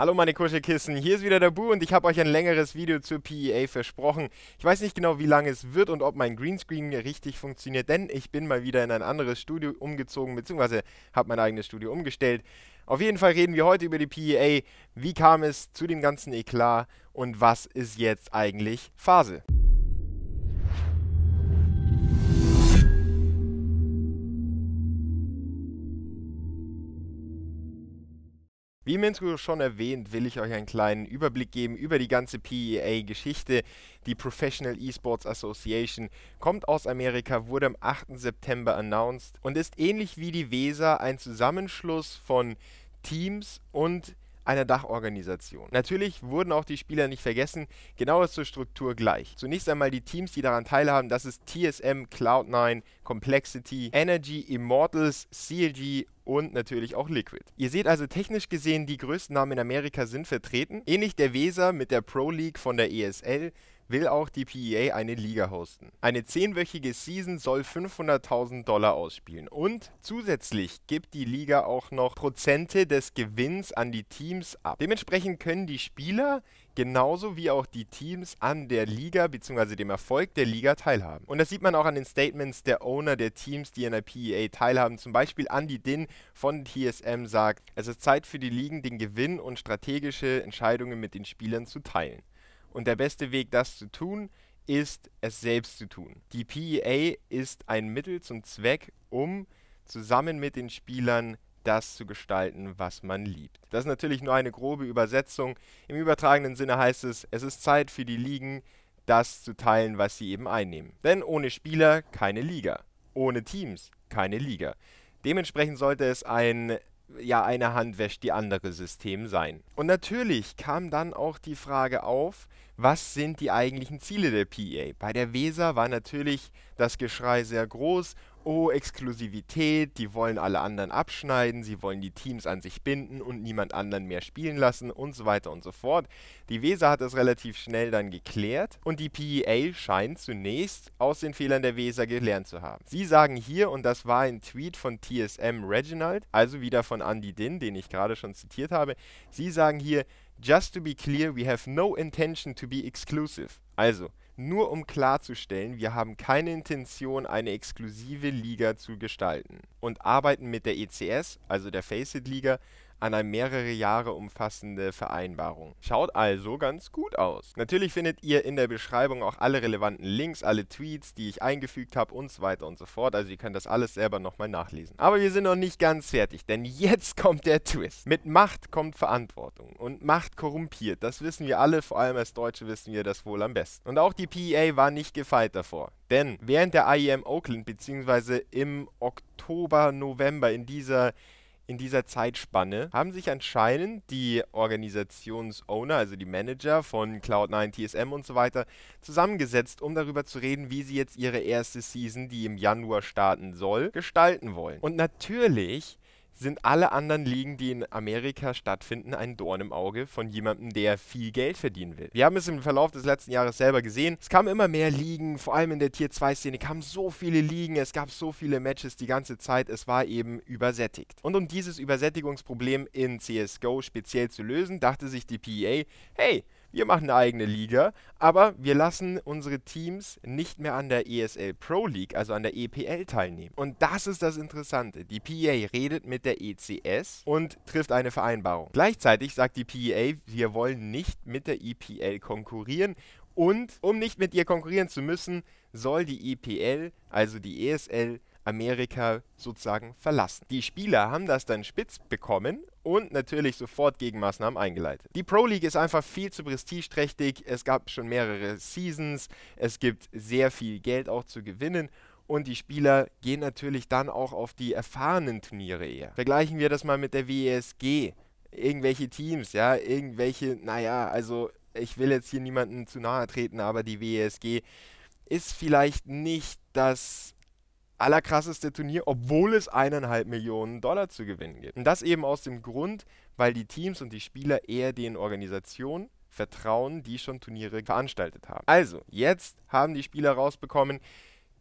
Hallo meine Kuschelkissen, hier ist wieder der Bu und ich habe euch ein längeres Video zur PEA versprochen. Ich weiß nicht genau, wie lange es wird und ob mein Greenscreen richtig funktioniert, denn ich bin mal wieder in ein anderes Studio umgezogen, bzw. habe mein eigenes Studio umgestellt. Auf jeden Fall reden wir heute über die PEA, wie kam es zu dem ganzen Eklat und was ist jetzt eigentlich Phase. Wie Minsko schon erwähnt, will ich euch einen kleinen Überblick geben über die ganze PEA-Geschichte. Die Professional Esports Association kommt aus Amerika, wurde am 8. September announced und ist ähnlich wie die WESA ein Zusammenschluss von Teams und einer Dachorganisation. Natürlich wurden auch die Spieler nicht vergessen, genau ist zur Struktur gleich. Zunächst einmal die Teams, die daran teilhaben, das ist TSM, Cloud9, Complexity, Energy, Immortals, CLG und natürlich auch Liquid. Ihr seht also technisch gesehen, die größten Namen in Amerika sind vertreten. Ähnlich der Weser mit der Pro League von der ESL will auch die PEA eine Liga hosten. Eine zehnwöchige Season soll 500.000 Dollar ausspielen und zusätzlich gibt die Liga auch noch Prozente des Gewinns an die Teams ab. Dementsprechend können die Spieler genauso wie auch die Teams an der Liga bzw. dem Erfolg der Liga teilhaben. Und das sieht man auch an den Statements der Owner der Teams, die an der PEA teilhaben. Zum Beispiel Andy Din von TSM sagt, es ist Zeit für die Ligen, den Gewinn und strategische Entscheidungen mit den Spielern zu teilen. Und der beste Weg, das zu tun, ist, es selbst zu tun. Die PEA ist ein Mittel zum Zweck, um zusammen mit den Spielern das zu gestalten, was man liebt. Das ist natürlich nur eine grobe Übersetzung. Im übertragenen Sinne heißt es, es ist Zeit für die Ligen, das zu teilen, was sie eben einnehmen. Denn ohne Spieler keine Liga. Ohne Teams keine Liga. Dementsprechend sollte es ein ja eine Hand wäscht die andere System sein. Und natürlich kam dann auch die Frage auf, was sind die eigentlichen Ziele der PEA? Bei der Weser war natürlich das Geschrei sehr groß oh, Exklusivität, die wollen alle anderen abschneiden, sie wollen die Teams an sich binden und niemand anderen mehr spielen lassen und so weiter und so fort. Die Weser hat das relativ schnell dann geklärt und die PEA scheint zunächst aus den Fehlern der Weser gelernt zu haben. Sie sagen hier, und das war ein Tweet von TSM Reginald, also wieder von Andy Din, den ich gerade schon zitiert habe, sie sagen hier, Just to be clear, we have no intention to be exclusive. Also, nur um klarzustellen, wir haben keine Intention, eine exklusive Liga zu gestalten und arbeiten mit der ECS, also der Faceit Liga, an eine mehrere Jahre umfassende Vereinbarung. Schaut also ganz gut aus. Natürlich findet ihr in der Beschreibung auch alle relevanten Links, alle Tweets, die ich eingefügt habe und so weiter und so fort. Also ihr könnt das alles selber nochmal nachlesen. Aber wir sind noch nicht ganz fertig, denn jetzt kommt der Twist. Mit Macht kommt Verantwortung und Macht korrumpiert. Das wissen wir alle, vor allem als Deutsche wissen wir das wohl am besten. Und auch die PEA war nicht gefeit davor. Denn während der IEM Oakland, beziehungsweise im Oktober, November in dieser in dieser Zeitspanne haben sich anscheinend die Organisationsowner, also die Manager von Cloud9, TSM und so weiter, zusammengesetzt, um darüber zu reden, wie sie jetzt ihre erste Season, die im Januar starten soll, gestalten wollen. Und natürlich sind alle anderen Ligen, die in Amerika stattfinden, ein Dorn im Auge von jemandem, der viel Geld verdienen will. Wir haben es im Verlauf des letzten Jahres selber gesehen. Es kamen immer mehr Ligen, vor allem in der Tier 2 Szene kamen so viele Ligen, es gab so viele Matches die ganze Zeit, es war eben übersättigt. Und um dieses Übersättigungsproblem in CS:GO speziell zu lösen, dachte sich die PEA, hey, wir machen eine eigene Liga, aber wir lassen unsere Teams nicht mehr an der ESL Pro League, also an der EPL teilnehmen. Und das ist das Interessante. Die PEA redet mit der ECS und trifft eine Vereinbarung. Gleichzeitig sagt die PEA, wir wollen nicht mit der EPL konkurrieren und um nicht mit ihr konkurrieren zu müssen, soll die EPL, also die ESL, Amerika sozusagen verlassen. Die Spieler haben das dann spitz bekommen und natürlich sofort Gegenmaßnahmen eingeleitet. Die Pro League ist einfach viel zu prestigeträchtig. Es gab schon mehrere Seasons. Es gibt sehr viel Geld auch zu gewinnen. Und die Spieler gehen natürlich dann auch auf die erfahrenen Turniere eher. Vergleichen wir das mal mit der WESG. Irgendwelche Teams, ja, irgendwelche, naja, also ich will jetzt hier niemanden zu nahe treten, aber die WESG ist vielleicht nicht das allerkrasseste Turnier, obwohl es eineinhalb Millionen Dollar zu gewinnen gibt. Und das eben aus dem Grund, weil die Teams und die Spieler eher den Organisationen vertrauen, die schon Turniere veranstaltet haben. Also, jetzt haben die Spieler rausbekommen,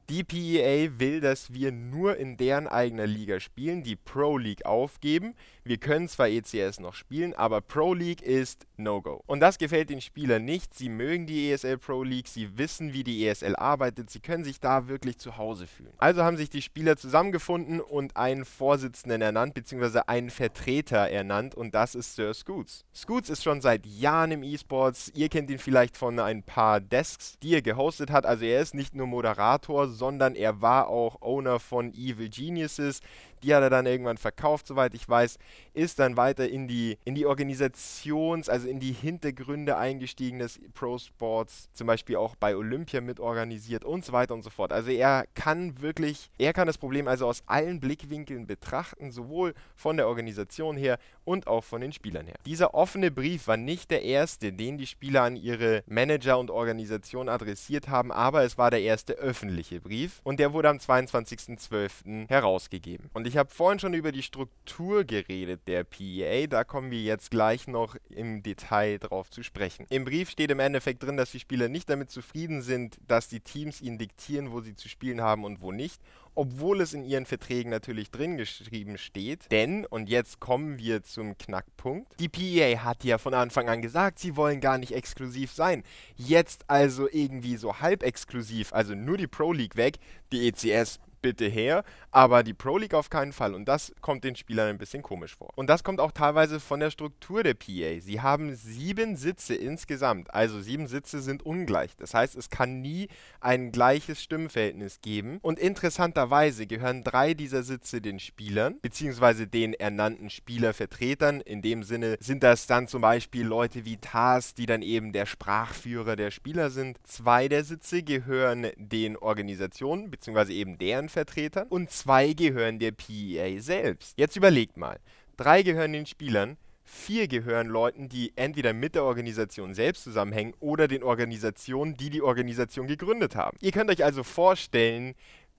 die PEA will, dass wir nur in deren eigener Liga spielen, die Pro League aufgeben. Wir können zwar ECS noch spielen, aber Pro League ist No-Go. Und das gefällt den Spielern nicht. Sie mögen die ESL Pro League, sie wissen, wie die ESL arbeitet, sie können sich da wirklich zu Hause fühlen. Also haben sich die Spieler zusammengefunden und einen Vorsitzenden ernannt, beziehungsweise einen Vertreter ernannt und das ist Sir Scoots. Scoots ist schon seit Jahren im E-Sports. Ihr kennt ihn vielleicht von ein paar Desks, die er gehostet hat. Also er ist nicht nur Moderator, sondern er war auch Owner von Evil Geniuses, die hat er dann irgendwann verkauft, soweit ich weiß, ist dann weiter in die, in die Organisations-, also in die Hintergründe eingestiegen des Pro Sports, zum Beispiel auch bei Olympia mitorganisiert und so weiter und so fort. Also er kann wirklich, er kann das Problem also aus allen Blickwinkeln betrachten, sowohl von der Organisation her und auch von den Spielern her. Dieser offene Brief war nicht der erste, den die Spieler an ihre Manager und Organisation adressiert haben, aber es war der erste öffentliche Brief und der wurde am 22.12. herausgegeben. Und ich habe vorhin schon über die Struktur geredet der PEA, da kommen wir jetzt gleich noch im Detail drauf zu sprechen. Im Brief steht im Endeffekt drin, dass die Spieler nicht damit zufrieden sind, dass die Teams ihnen diktieren, wo sie zu spielen haben und wo nicht, obwohl es in ihren Verträgen natürlich drin geschrieben steht. Denn, und jetzt kommen wir zum Knackpunkt, die PEA hat ja von Anfang an gesagt, sie wollen gar nicht exklusiv sein. Jetzt also irgendwie so halb exklusiv, also nur die Pro League weg, die ECS bitte her, aber die Pro League auf keinen Fall. Und das kommt den Spielern ein bisschen komisch vor. Und das kommt auch teilweise von der Struktur der PA. Sie haben sieben Sitze insgesamt, also sieben Sitze sind ungleich. Das heißt, es kann nie ein gleiches Stimmverhältnis geben. Und interessanterweise gehören drei dieser Sitze den Spielern, beziehungsweise den ernannten Spielervertretern. In dem Sinne sind das dann zum Beispiel Leute wie Tars, die dann eben der Sprachführer der Spieler sind. Zwei der Sitze gehören den Organisationen, beziehungsweise eben deren Vertretern und zwei gehören der PEA selbst. Jetzt überlegt mal, drei gehören den Spielern, vier gehören Leuten, die entweder mit der Organisation selbst zusammenhängen oder den Organisationen, die die Organisation gegründet haben. Ihr könnt euch also vorstellen,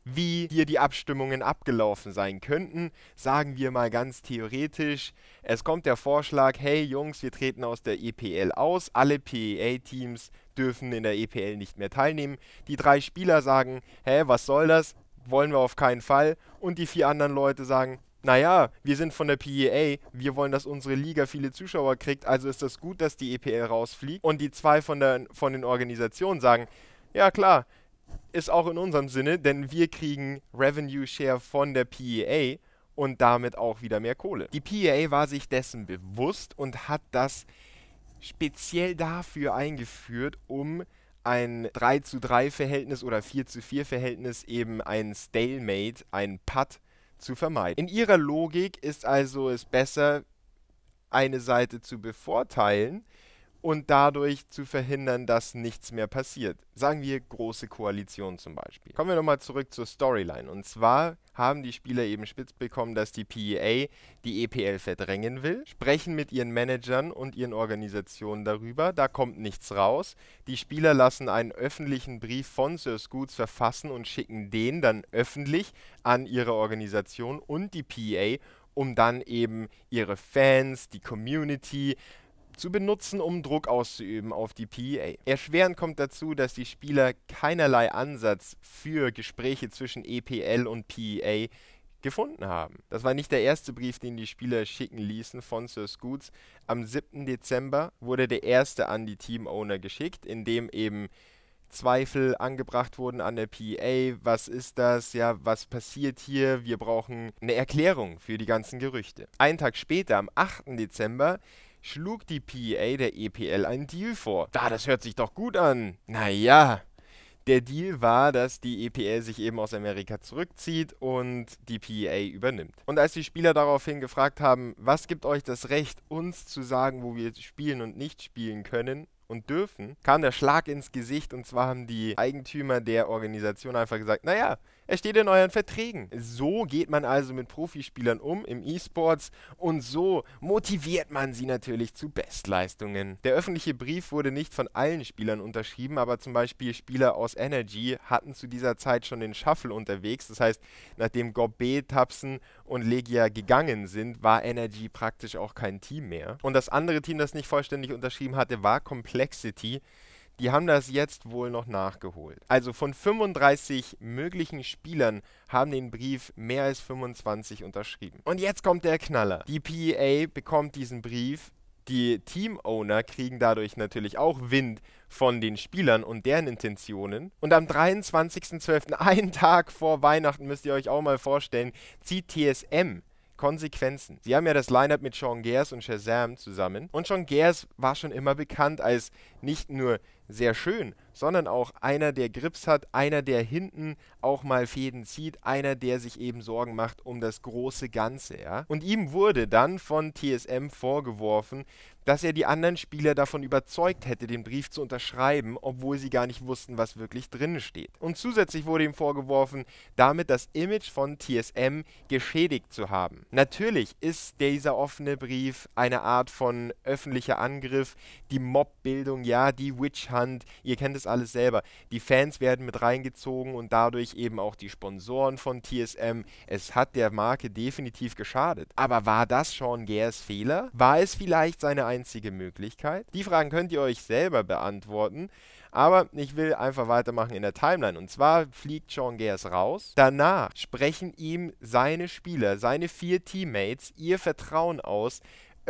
wie hier die Abstimmungen abgelaufen sein könnten. Sagen wir mal ganz theoretisch, es kommt der Vorschlag, hey Jungs, wir treten aus der EPL aus, alle PEA-Teams dürfen in der EPL nicht mehr teilnehmen. Die drei Spieler sagen, hä, was soll das? wollen wir auf keinen Fall. Und die vier anderen Leute sagen, naja, wir sind von der PEA, wir wollen, dass unsere Liga viele Zuschauer kriegt, also ist das gut, dass die EPL rausfliegt. Und die zwei von, der, von den Organisationen sagen, ja klar, ist auch in unserem Sinne, denn wir kriegen Revenue Share von der PEA und damit auch wieder mehr Kohle. Die PEA war sich dessen bewusst und hat das speziell dafür eingeführt, um ein 3 zu 3 Verhältnis oder 4 zu 4 Verhältnis eben ein Stalemate, ein Putt zu vermeiden. In ihrer Logik ist also es besser, eine Seite zu bevorteilen, und dadurch zu verhindern, dass nichts mehr passiert. Sagen wir große Koalition zum Beispiel. Kommen wir nochmal zurück zur Storyline. Und zwar haben die Spieler eben spitz bekommen, dass die PEA die EPL verdrängen will, sprechen mit ihren Managern und ihren Organisationen darüber, da kommt nichts raus. Die Spieler lassen einen öffentlichen Brief von Sir Scoots verfassen und schicken den dann öffentlich an ihre Organisation und die PEA, um dann eben ihre Fans, die Community, zu benutzen, um Druck auszuüben auf die PEA. Erschwerend kommt dazu, dass die Spieler keinerlei Ansatz für Gespräche zwischen EPL und PEA gefunden haben. Das war nicht der erste Brief, den die Spieler schicken ließen von Sir Scoots. Am 7. Dezember wurde der erste an die Team-Owner geschickt, in dem eben Zweifel angebracht wurden an der PEA. Was ist das? Ja, was passiert hier? Wir brauchen eine Erklärung für die ganzen Gerüchte. Einen Tag später, am 8. Dezember, schlug die PEA der EPL einen Deal vor. Da, ah, das hört sich doch gut an. Naja, der Deal war, dass die EPL sich eben aus Amerika zurückzieht und die PEA übernimmt. Und als die Spieler daraufhin gefragt haben, was gibt euch das Recht, uns zu sagen, wo wir spielen und nicht spielen können, und dürfen, kam der Schlag ins Gesicht und zwar haben die Eigentümer der Organisation einfach gesagt, naja, er steht in euren Verträgen. So geht man also mit Profispielern um im E-Sports und so motiviert man sie natürlich zu Bestleistungen. Der öffentliche Brief wurde nicht von allen Spielern unterschrieben, aber zum Beispiel Spieler aus Energy hatten zu dieser Zeit schon den Shuffle unterwegs. Das heißt, nachdem Gobbe, Tapsen und Legia gegangen sind, war Energy praktisch auch kein Team mehr. Und das andere Team, das nicht vollständig unterschrieben hatte, war Complexity die haben das jetzt wohl noch nachgeholt. Also von 35 möglichen Spielern haben den Brief mehr als 25 unterschrieben. Und jetzt kommt der Knaller. Die PEA bekommt diesen Brief die Team-Owner kriegen dadurch natürlich auch Wind von den Spielern und deren Intentionen. Und am 23.12., einen Tag vor Weihnachten, müsst ihr euch auch mal vorstellen, zieht TSM Konsequenzen. Sie haben ja das Lineup mit Sean Gers und Shazam zusammen. Und Sean Gers war schon immer bekannt als nicht nur sehr schön, sondern auch einer, der Grips hat, einer, der hinten auch mal Fäden zieht, einer, der sich eben Sorgen macht um das große Ganze. Ja? Und ihm wurde dann von TSM vorgeworfen, dass er die anderen Spieler davon überzeugt hätte, den Brief zu unterschreiben, obwohl sie gar nicht wussten, was wirklich drin steht. Und zusätzlich wurde ihm vorgeworfen, damit das Image von TSM geschädigt zu haben. Natürlich ist dieser offene Brief eine Art von öffentlicher Angriff, die Mobbildung, ja, die Witch Hunt, ihr kennt es alles selber. Die Fans werden mit reingezogen und dadurch eben auch die Sponsoren von TSM. Es hat der Marke definitiv geschadet. Aber war das Sean Gares Fehler? War es vielleicht seine einzige Möglichkeit. Die Fragen könnt ihr euch selber beantworten. Aber ich will einfach weitermachen in der Timeline. Und zwar fliegt Sean Gears raus. Danach sprechen ihm seine Spieler, seine vier Teammates ihr Vertrauen aus,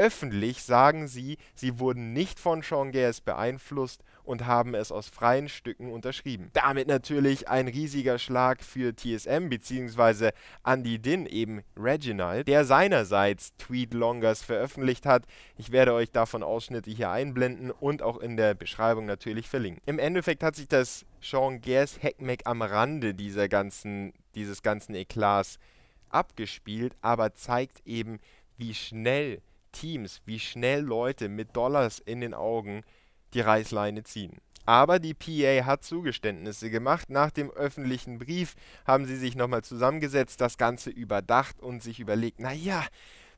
Öffentlich sagen sie, sie wurden nicht von Sean Gers beeinflusst und haben es aus freien Stücken unterschrieben. Damit natürlich ein riesiger Schlag für TSM bzw. Andy Din, eben Reginald, der seinerseits Tweet Longers veröffentlicht hat. Ich werde euch davon Ausschnitte hier einblenden und auch in der Beschreibung natürlich verlinken. Im Endeffekt hat sich das Sean Gers Hackmack am Rande dieser ganzen, dieses ganzen Eklats abgespielt, aber zeigt eben, wie schnell Teams, wie schnell Leute mit Dollars in den Augen die Reißleine ziehen. Aber die PA hat Zugeständnisse gemacht. Nach dem öffentlichen Brief haben sie sich nochmal zusammengesetzt, das Ganze überdacht und sich überlegt, naja,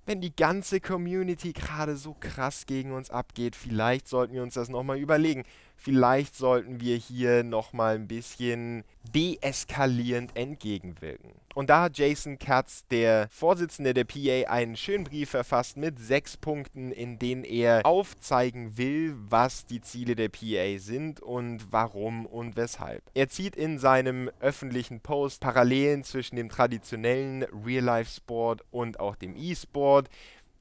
wenn die ganze Community gerade so krass gegen uns abgeht, vielleicht sollten wir uns das nochmal überlegen vielleicht sollten wir hier nochmal ein bisschen deeskalierend entgegenwirken. Und da hat Jason Katz, der Vorsitzende der PA, einen schönen Brief verfasst mit sechs Punkten, in denen er aufzeigen will, was die Ziele der PA sind und warum und weshalb. Er zieht in seinem öffentlichen Post Parallelen zwischen dem traditionellen Real-Life-Sport und auch dem E-Sport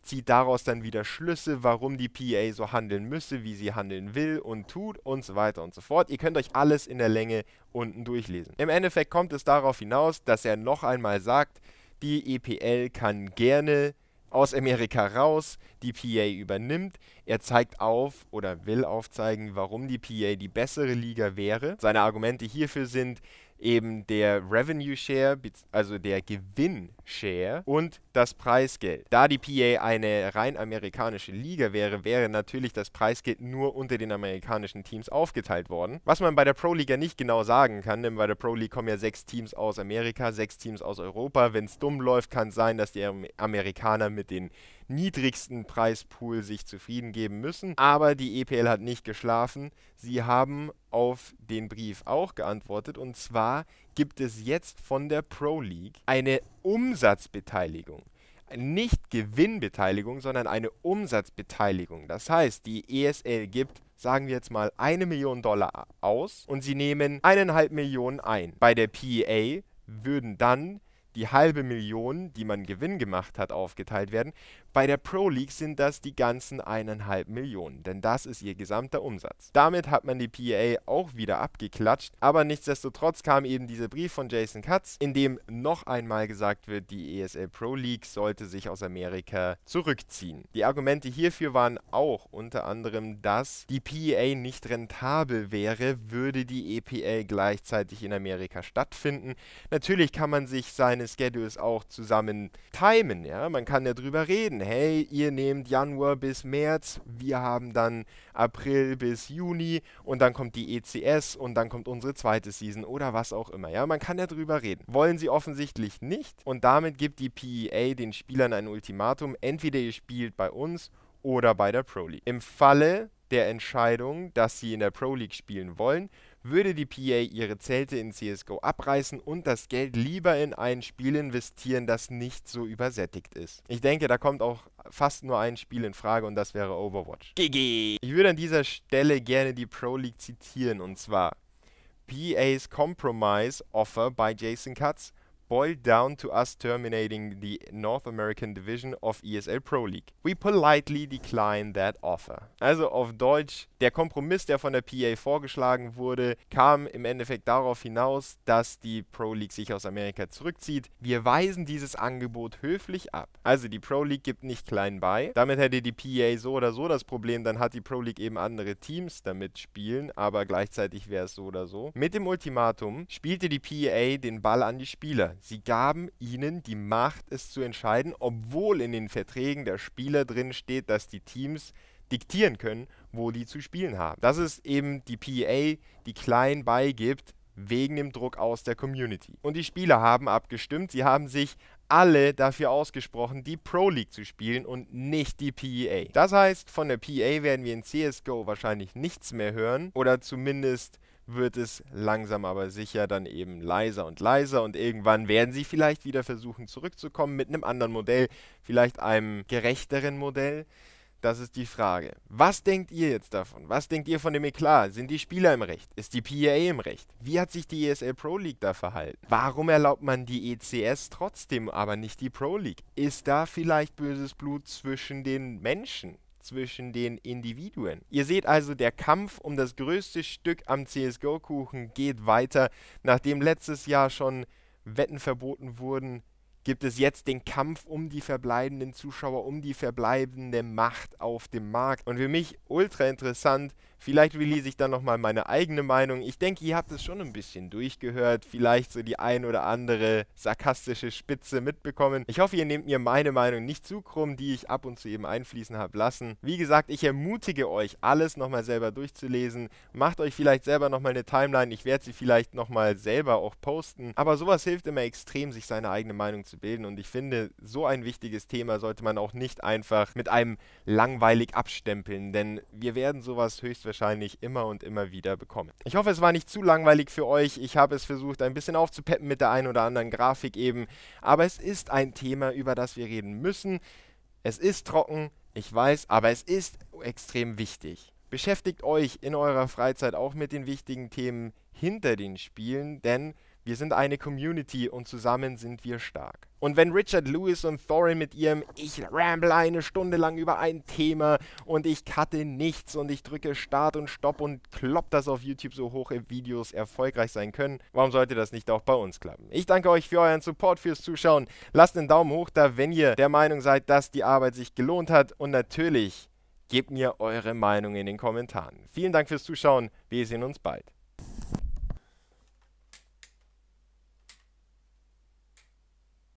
zieht daraus dann wieder Schlüsse, warum die PA so handeln müsse, wie sie handeln will und tut und so weiter und so fort. Ihr könnt euch alles in der Länge unten durchlesen. Im Endeffekt kommt es darauf hinaus, dass er noch einmal sagt, die EPL kann gerne aus Amerika raus, die PA übernimmt. Er zeigt auf oder will aufzeigen, warum die PA die bessere Liga wäre. Seine Argumente hierfür sind, eben der Revenue Share, also der Gewinn Share und das Preisgeld. Da die PA eine rein amerikanische Liga wäre, wäre natürlich das Preisgeld nur unter den amerikanischen Teams aufgeteilt worden. Was man bei der Pro League ja nicht genau sagen kann, denn bei der Pro League kommen ja sechs Teams aus Amerika, sechs Teams aus Europa. Wenn es dumm läuft, kann es sein, dass die Amerikaner mit den niedrigsten Preispool sich zufrieden geben müssen. Aber die EPL hat nicht geschlafen. Sie haben auf den Brief auch geantwortet. Und zwar gibt es jetzt von der Pro League eine Umsatzbeteiligung nicht Gewinnbeteiligung, sondern eine Umsatzbeteiligung. Das heißt, die ESL gibt, sagen wir jetzt mal, eine Million Dollar aus und sie nehmen eineinhalb Millionen ein. Bei der PEA würden dann die halbe Million, die man Gewinn gemacht hat, aufgeteilt werden. Bei der Pro League sind das die ganzen eineinhalb Millionen, denn das ist ihr gesamter Umsatz. Damit hat man die PEA auch wieder abgeklatscht, aber nichtsdestotrotz kam eben dieser Brief von Jason Katz, in dem noch einmal gesagt wird, die ESL Pro League sollte sich aus Amerika zurückziehen. Die Argumente hierfür waren auch unter anderem, dass die PEA nicht rentabel wäre, würde die EPL gleichzeitig in Amerika stattfinden. Natürlich kann man sich seine Schedules auch zusammen timen, ja, man kann ja drüber reden hey, ihr nehmt Januar bis März, wir haben dann April bis Juni und dann kommt die ECS und dann kommt unsere zweite Season oder was auch immer. Ja, man kann ja drüber reden. Wollen sie offensichtlich nicht und damit gibt die PEA den Spielern ein Ultimatum, entweder ihr spielt bei uns oder bei der Pro League. Im Falle der Entscheidung, dass sie in der Pro League spielen wollen, würde die PA ihre Zelte in CSGO abreißen und das Geld lieber in ein Spiel investieren, das nicht so übersättigt ist. Ich denke, da kommt auch fast nur ein Spiel in Frage und das wäre Overwatch. GG! Ich würde an dieser Stelle gerne die Pro League zitieren und zwar PA's Compromise Offer by Jason Katz boiled down to us terminating the North American division of ESL Pro League. We politely decline that offer. Also auf Deutsch, der Kompromiss, der von der PA vorgeschlagen wurde, kam im Endeffekt darauf hinaus, dass die Pro League sich aus Amerika zurückzieht. Wir weisen dieses Angebot höflich ab. Also die Pro League gibt nicht klein bei. Damit hätte die PA so oder so das Problem, dann hat die Pro League eben andere Teams damit spielen, aber gleichzeitig wäre es so oder so. Mit dem Ultimatum spielte die PA den Ball an die Spieler. Sie gaben ihnen die Macht, es zu entscheiden, obwohl in den Verträgen der Spieler drin steht, dass die Teams diktieren können, wo die zu spielen haben. Das ist eben die PA, die klein beigibt, wegen dem Druck aus der Community. Und die Spieler haben abgestimmt, sie haben sich alle dafür ausgesprochen, die Pro League zu spielen und nicht die PEA. Das heißt, von der PEA werden wir in CSGO wahrscheinlich nichts mehr hören oder zumindest wird es langsam aber sicher dann eben leiser und leiser und irgendwann werden sie vielleicht wieder versuchen zurückzukommen mit einem anderen Modell, vielleicht einem gerechteren Modell. Das ist die Frage. Was denkt ihr jetzt davon? Was denkt ihr von dem Eklat? Sind die Spieler im Recht? Ist die PEA im Recht? Wie hat sich die ESL Pro League da verhalten? Warum erlaubt man die ECS trotzdem, aber nicht die Pro League? Ist da vielleicht böses Blut zwischen den Menschen? zwischen den Individuen. Ihr seht also, der Kampf um das größte Stück am CSGO-Kuchen geht weiter. Nachdem letztes Jahr schon Wetten verboten wurden, gibt es jetzt den Kampf um die verbleibenden Zuschauer, um die verbleibende Macht auf dem Markt. Und für mich ultra interessant, Vielleicht release ich dann nochmal meine eigene Meinung. Ich denke, ihr habt es schon ein bisschen durchgehört. Vielleicht so die ein oder andere sarkastische Spitze mitbekommen. Ich hoffe, ihr nehmt mir meine Meinung nicht zu krumm, die ich ab und zu eben einfließen habe lassen. Wie gesagt, ich ermutige euch, alles nochmal selber durchzulesen. Macht euch vielleicht selber nochmal eine Timeline. Ich werde sie vielleicht nochmal selber auch posten. Aber sowas hilft immer extrem, sich seine eigene Meinung zu bilden. Und ich finde, so ein wichtiges Thema sollte man auch nicht einfach mit einem langweilig abstempeln. Denn wir werden sowas höchstwahrscheinlich wahrscheinlich immer und immer wieder bekommen. Ich hoffe, es war nicht zu langweilig für euch. Ich habe es versucht, ein bisschen aufzupeppen mit der einen oder anderen Grafik eben. Aber es ist ein Thema, über das wir reden müssen. Es ist trocken, ich weiß, aber es ist extrem wichtig. Beschäftigt euch in eurer Freizeit auch mit den wichtigen Themen hinter den Spielen, denn wir sind eine Community und zusammen sind wir stark. Und wenn Richard Lewis und Thorin mit ihrem Ich ramble eine Stunde lang über ein Thema und ich cutte nichts und ich drücke Start und Stopp und klopp das auf YouTube so hoch in Videos erfolgreich sein können, warum sollte das nicht auch bei uns klappen? Ich danke euch für euren Support, fürs Zuschauen. Lasst einen Daumen hoch da, wenn ihr der Meinung seid, dass die Arbeit sich gelohnt hat. Und natürlich gebt mir eure Meinung in den Kommentaren. Vielen Dank fürs Zuschauen. Wir sehen uns bald.